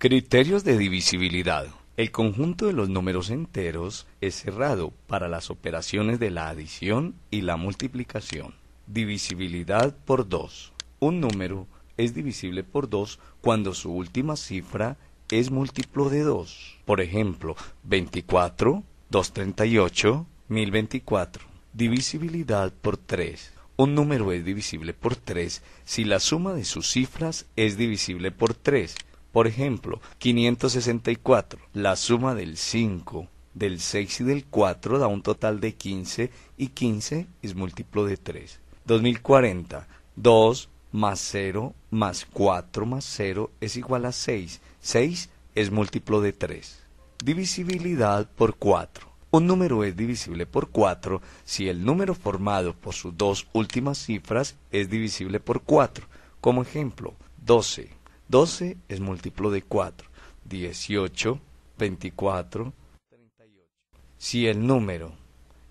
Criterios de divisibilidad. El conjunto de los números enteros es cerrado para las operaciones de la adición y la multiplicación. Divisibilidad por 2. Un número es divisible por 2 cuando su última cifra es múltiplo de 2. Por ejemplo, 24, 238, 1024. Divisibilidad por 3. Un número es divisible por 3 si la suma de sus cifras es divisible por 3 por ejemplo, 564. La suma del 5, del 6 y del 4 da un total de 15 y 15 es múltiplo de 3. 2040. 2 más 0 más 4 más 0 es igual a 6. 6 es múltiplo de 3. Divisibilidad por 4. Un número es divisible por 4 si el número formado por sus dos últimas cifras es divisible por 4. Como ejemplo, 12 12 es múltiplo de 4. 18, 24, 38. Si el número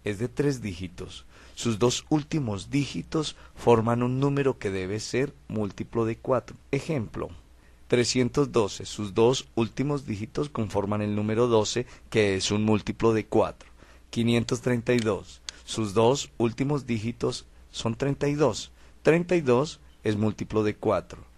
es de 3 dígitos, sus dos últimos dígitos forman un número que debe ser múltiplo de 4. Ejemplo, 312, sus dos últimos dígitos conforman el número 12, que es un múltiplo de 4. 532, sus dos últimos dígitos son 32. 32 es múltiplo de 4.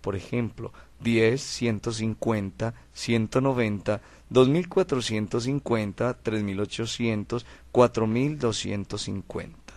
por ejemplo, 10, 150, 190, 2450, 3800, 4250.